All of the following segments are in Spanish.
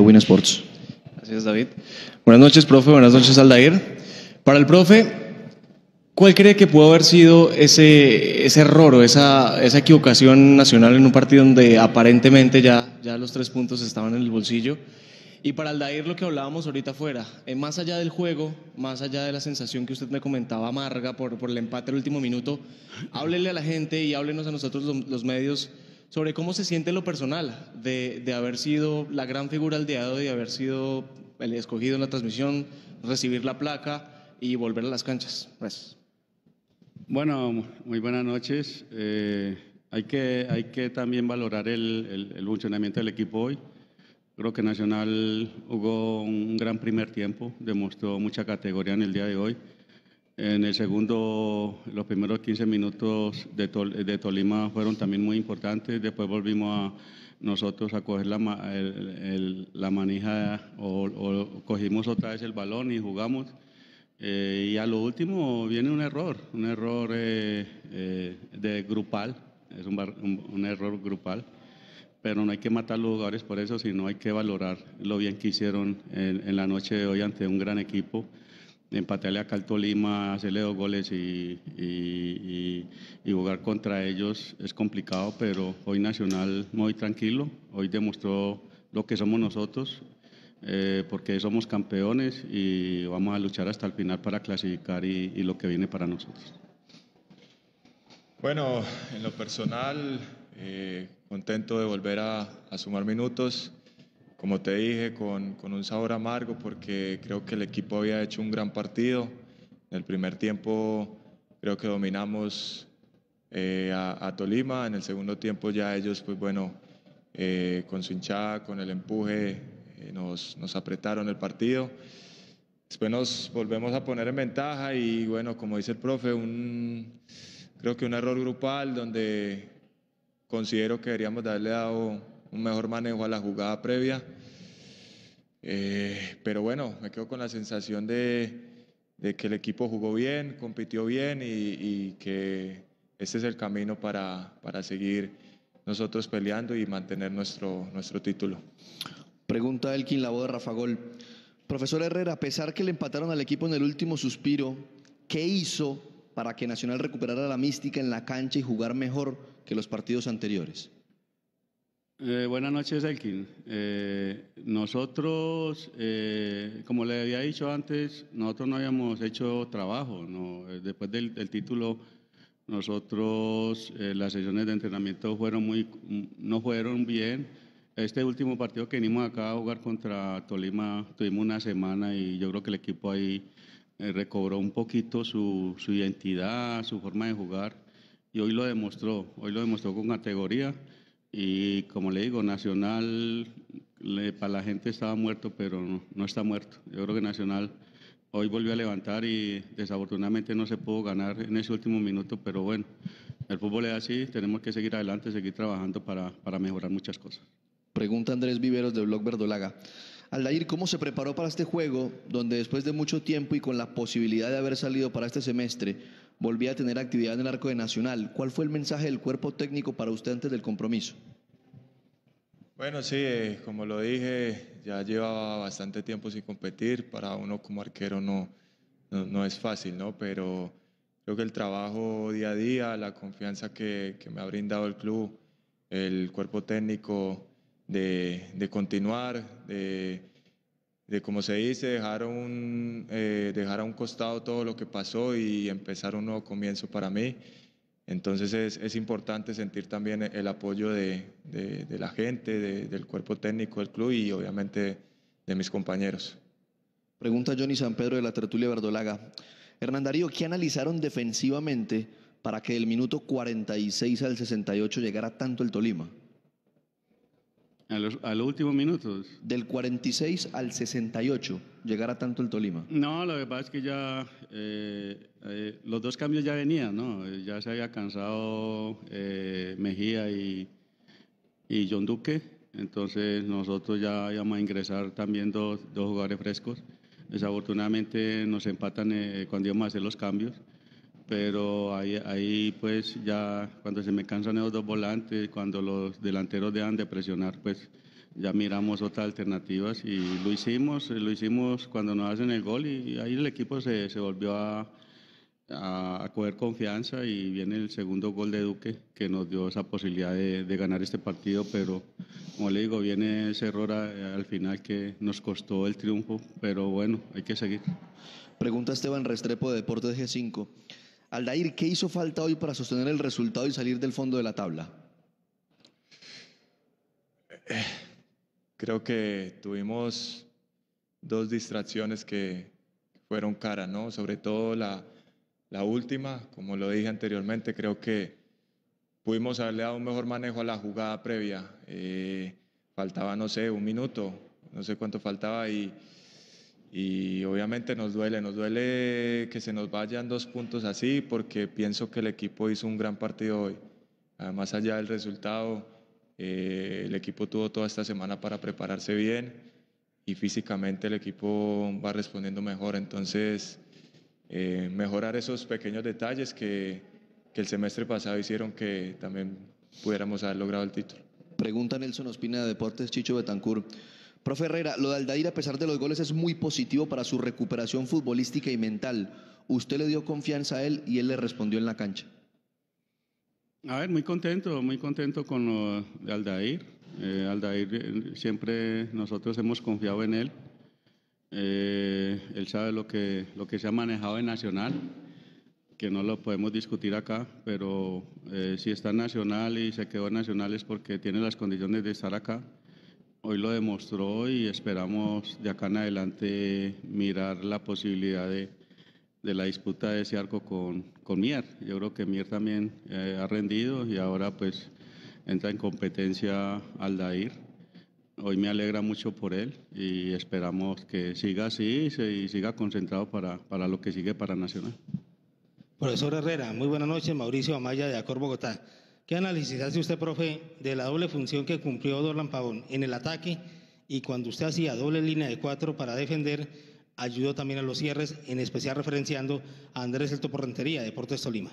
Win Sports. Gracias David. Buenas noches, profe. Buenas noches, Aldair. Para el profe, ¿cuál cree que pudo haber sido ese, ese error o esa, esa equivocación nacional en un partido donde aparentemente ya, ya los tres puntos estaban en el bolsillo? Y para Aldair, lo que hablábamos ahorita fuera, eh, más allá del juego, más allá de la sensación que usted me comentaba amarga por, por el empate al último minuto, háblele a la gente y háblenos a nosotros los, los medios sobre cómo se siente lo personal de, de haber sido la gran figura aldeado y haber sido el escogido en la transmisión, recibir la placa y volver a las canchas. pues Bueno, muy buenas noches. Eh, hay, que, hay que también valorar el, el, el, funcionamiento del equipo hoy. Creo que Nacional jugó un gran primer tiempo, demostró mucha categoría en el día de hoy. En el segundo, los primeros 15 minutos de, Tolima fueron también muy importantes. Después volvimos a nosotros a coger la, manija o, cogimos otra vez el balón y jugamos. Eh, y a lo último viene un error, un error eh, eh, de grupal, es un, error grupal pero no hay que matar los jugadores por eso, sino hay que valorar lo bien que hicieron en, en, la noche de hoy ante un gran equipo empatarle a al Tolima, hacerle dos goles y, jugar contra ellos es complicado, pero hoy Nacional muy tranquilo, hoy demostró lo que somos nosotros, eh, porque somos campeones y vamos a luchar hasta el final para clasificar y lo que viene para nosotros. Bueno, en lo personal, eh, contento de volver a, sumar minutos como te dije, con, con, un sabor amargo porque creo que el equipo había hecho un gran partido. En el primer tiempo creo que dominamos eh, a, Tolima, en el segundo tiempo ya ellos, pues bueno, eh, con su hinchada, con el empuje, eh, nos, apretaron el partido. Después nos volvemos a poner en ventaja y bueno, como dice el profe, un, creo que un error grupal donde considero que deberíamos haberle dado un mejor manejo a la jugada previa. Eh, pero bueno, me quedo con la sensación de, que el equipo jugó bien, compitió bien y, que este es el camino para, para, seguir nosotros peleando y mantener nuestro, nuestro título. Pregunta Elkin la de Rafa Gol. Profesor Herrera, a pesar que le empataron al equipo en el último suspiro, ¿qué hizo para que Nacional recuperara la mística en la cancha y jugar mejor que los partidos anteriores? Eh, buenas noches, Elkin. Eh, nosotros, eh, como le había dicho antes, nosotros no habíamos hecho trabajo. Después del, título, nosotros las sesiones de entrenamiento fueron muy, no fueron bien. Este último partido que vinimos acá a jugar contra Tolima, tuvimos una semana y yo creo que el equipo ahí recobró un poquito su, su identidad, su forma de jugar y hoy lo demostró, hoy lo demostró con categoría. Y como le digo, Nacional para la gente estaba muerto, pero no, está muerto. Yo creo que Nacional hoy volvió a levantar y desafortunadamente no se pudo ganar en ese último minuto, pero bueno, el fútbol es así, tenemos que seguir adelante, seguir trabajando para, para mejorar muchas cosas. Pregunta Andrés Viveros de Blog Verdolaga. Aldair, ¿cómo se preparó para este juego donde después de mucho tiempo y con la posibilidad de haber salido para este semestre, volvía a tener actividad en el arco de Nacional. ¿Cuál fue el mensaje del cuerpo técnico para usted antes del compromiso? Bueno, sí, eh, como lo dije, ya llevaba bastante tiempo sin competir. Para uno como arquero no, no, no es fácil, ¿no? Pero creo que el trabajo día a día, la confianza que, que me ha brindado el club, el cuerpo técnico, de, de continuar, de de como se dice, dejar, eh, dejar a un costado todo lo que pasó y empezar un nuevo comienzo para mí. Entonces es, importante sentir también el apoyo de, la gente, del cuerpo técnico del club y obviamente de mis compañeros. Pregunta Johnny San Pedro de la tertulia Verdolaga. Hernán Darío, ¿qué analizaron defensivamente para que del minuto 46 al 68 llegara tanto el Tolima? ¿Al los, minutos. Del 46 al 68, llegará tanto el Tolima. No, lo que es que ya eh, eh, los dos cambios ya venían, ¿no? Ya se había cansado eh, Mejía y, John Duque, entonces nosotros ya íbamos a ingresar también dos, dos jugadores frescos. Desafortunadamente nos empatan cuando íbamos a hacer los cambios pero ahí, pues ya cuando se me cansan esos dos volantes, cuando los delanteros dejan de presionar, pues ya miramos otras alternativas y lo hicimos, eh, lo hicimos cuando nos hacen el gol y ahí el equipo se, volvió a, a, coger confianza y viene el segundo gol de Duque que nos dio esa posibilidad de, ganar este partido, pero como le digo, viene ese error al final que nos costó el triunfo, pero bueno, hay que seguir. Pregunta Esteban Restrepo de Deportes G5. Aldair, ¿qué hizo falta hoy para sostener el resultado y salir del fondo de la tabla? Creo que tuvimos dos distracciones que fueron caras, ¿no? Sobre todo la, última, como lo dije anteriormente, creo que pudimos haberle dado un mejor manejo a la jugada previa. Eh, faltaba, no sé, un minuto, no sé cuánto faltaba y y obviamente nos duele, nos duele que se nos vayan dos puntos así porque pienso que el equipo hizo un gran partido hoy. Ah, más allá del resultado, eh, el equipo tuvo toda esta semana para prepararse bien y físicamente el equipo va respondiendo mejor. Entonces, eh, mejorar esos pequeños detalles que, que el semestre pasado hicieron que también pudiéramos haber logrado el título. Pregunta Nelson Ospina de Deportes Chicho Betancourt. Profe Herrera, lo de Aldair a pesar de los goles es muy positivo para su recuperación futbolística y mental. Usted le dio confianza a él y él le respondió en la cancha. A ver, muy contento, muy contento con lo de Aldair. Eh, Aldair eh, siempre nosotros hemos confiado en él. Eh, él sabe lo que, lo que se ha manejado en Nacional, que no lo podemos discutir acá, pero si está en Nacional y se quedó en Nacional es porque tiene las condiciones de estar acá. Hoy lo demostró y esperamos de acá en adelante mirar la posibilidad de, de la disputa de ese arco con, con Mier. Yo creo que Mier también eh, ha rendido y ahora pues entra en competencia Aldair. Hoy me alegra mucho por él y esperamos que siga así y siga concentrado para, para lo que sigue para Nacional. Profesor Herrera, muy buenas noches. Mauricio Amaya de Acor Bogotá. ¿Qué análisis hace usted, profe, de la doble función que cumplió Dorlan Pavón en el ataque y cuando usted hacía doble línea de cuatro para defender, ayudó también a los cierres, en especial referenciando a Andrés El Toporrentería, Deportes Tolima?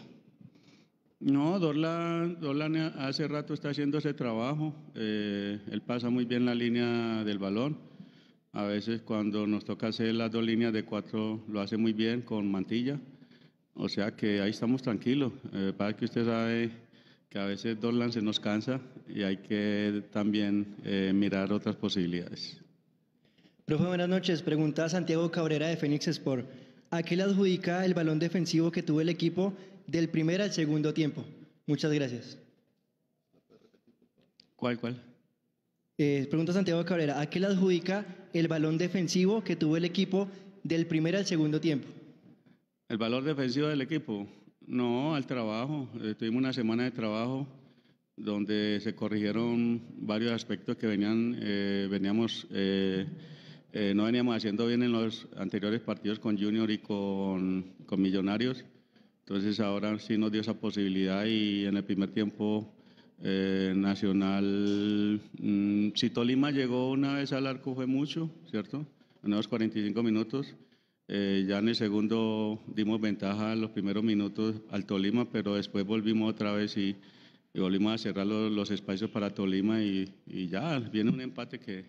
No, Dorlan, hace rato está haciendo ese trabajo. Eh, él pasa muy bien la línea del balón. A veces cuando nos toca hacer las dos líneas de cuatro lo hace muy bien con mantilla. O sea que ahí estamos tranquilos. Eh, para que usted sabe que a veces dos se nos cansa y hay que también eh, mirar otras posibilidades. Profesor, buenas noches. Pregunta Santiago Cabrera de Phoenix Sport. ¿A qué le adjudica el balón defensivo que tuvo el equipo del primer al segundo tiempo? Muchas gracias. ¿Cuál, cuál? Eh, pregunta Santiago Cabrera, ¿a qué le adjudica el balón defensivo que tuvo el equipo del primer al segundo tiempo? El valor defensivo del equipo, no, al trabajo. Eh, tuvimos una semana de trabajo donde se corrigieron varios aspectos que venían, eh, veníamos, eh, no veníamos haciendo bien en los anteriores partidos con Junior y con, Millonarios. Entonces ahora sí nos dio esa posibilidad y en el primer tiempo Nacional, mm, si Tolima llegó una vez al arco fue mucho, ¿cierto? En unos 45 minutos. Eh, ya en el segundo dimos ventaja en los primeros minutos al Tolima, pero después volvimos otra vez y, volvimos a cerrar los, espacios para Tolima y, ya viene un empate que,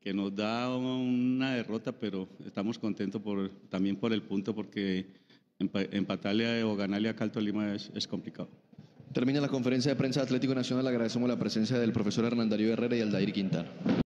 que nos da una derrota, pero estamos contentos también por el punto porque empatarle o ganarle acá al Tolima es, complicado. Termina la conferencia de prensa de Atlético Nacional. Agradecemos la presencia del profesor Hernandario Herrera y Aldair Quintana.